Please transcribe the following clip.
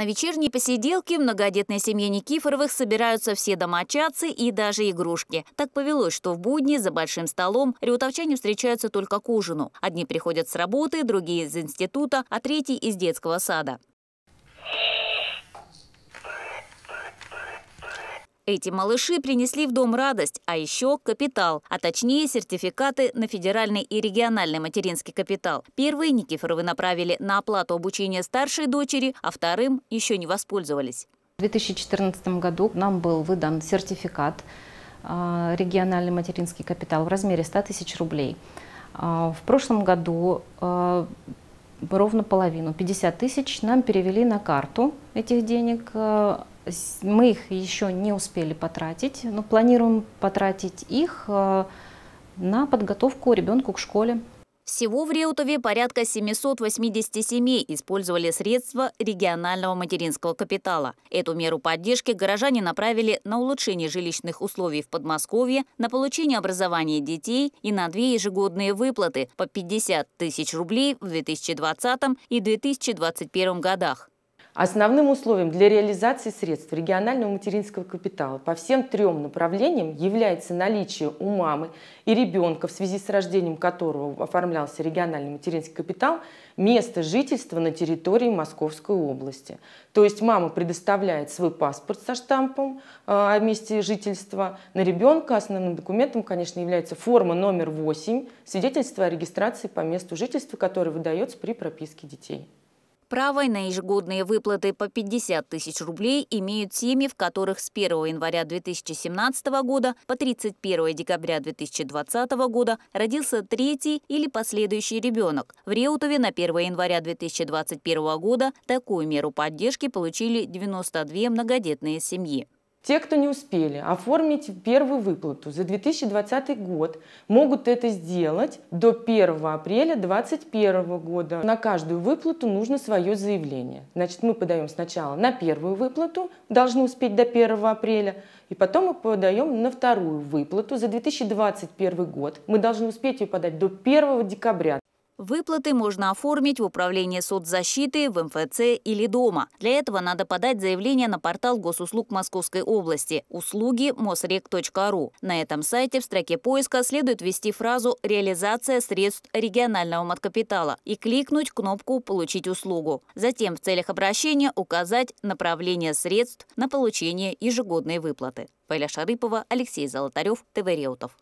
На вечерней посиделке в многодетной семье Никифоровых собираются все домочадцы и даже игрушки. Так повелось, что в будни за большим столом реутовчане встречаются только к ужину. Одни приходят с работы, другие из института, а третий из детского сада. Эти малыши принесли в дом радость, а еще капитал, а точнее сертификаты на федеральный и региональный материнский капитал. Первые Никифоровы направили на оплату обучения старшей дочери, а вторым еще не воспользовались. В 2014 году нам был выдан сертификат а, региональный материнский капитал в размере 100 тысяч рублей. А, в прошлом году а, ровно половину, 50 тысяч, нам перевели на карту этих денег мы их еще не успели потратить, но ну, планируем потратить их э, на подготовку ребенку к школе. Всего в Реутове порядка 780 семей использовали средства регионального материнского капитала. Эту меру поддержки горожане направили на улучшение жилищных условий в Подмосковье, на получение образования детей и на две ежегодные выплаты по 50 тысяч рублей в 2020 и 2021 годах. Основным условием для реализации средств регионального материнского капитала по всем трем направлениям является наличие у мамы и ребенка, в связи с рождением которого оформлялся региональный материнский капитал, места жительства на территории Московской области. То есть мама предоставляет свой паспорт со штампом э, о месте жительства на ребенка. Основным документом, конечно, является форма номер 8, свидетельство о регистрации по месту жительства, которое выдается при прописке детей. Право на ежегодные выплаты по 50 тысяч рублей имеют семьи, в которых с 1 января 2017 года по 31 декабря 2020 года родился третий или последующий ребенок. В Реутове на 1 января 2021 года такую меру поддержки получили 92 многодетные семьи. Те, кто не успели оформить первую выплату за 2020 год, могут это сделать до 1 апреля 2021 года. На каждую выплату нужно свое заявление. Значит, мы подаем сначала на первую выплату, должны успеть до 1 апреля, и потом мы подаем на вторую выплату за 2021 год. Мы должны успеть ее подать до 1 декабря Выплаты можно оформить в Управлении соцзащиты, в МФЦ или дома. Для этого надо подать заявление на портал госуслуг Московской области услуги мосрек.ру. На этом сайте в строке поиска следует ввести фразу «Реализация средств регионального маткапитала» и кликнуть кнопку «Получить услугу». Затем в целях обращения указать направление средств на получение ежегодной выплаты. Валя Шарыпова, Алексей Золотарев, ТВ Реутов.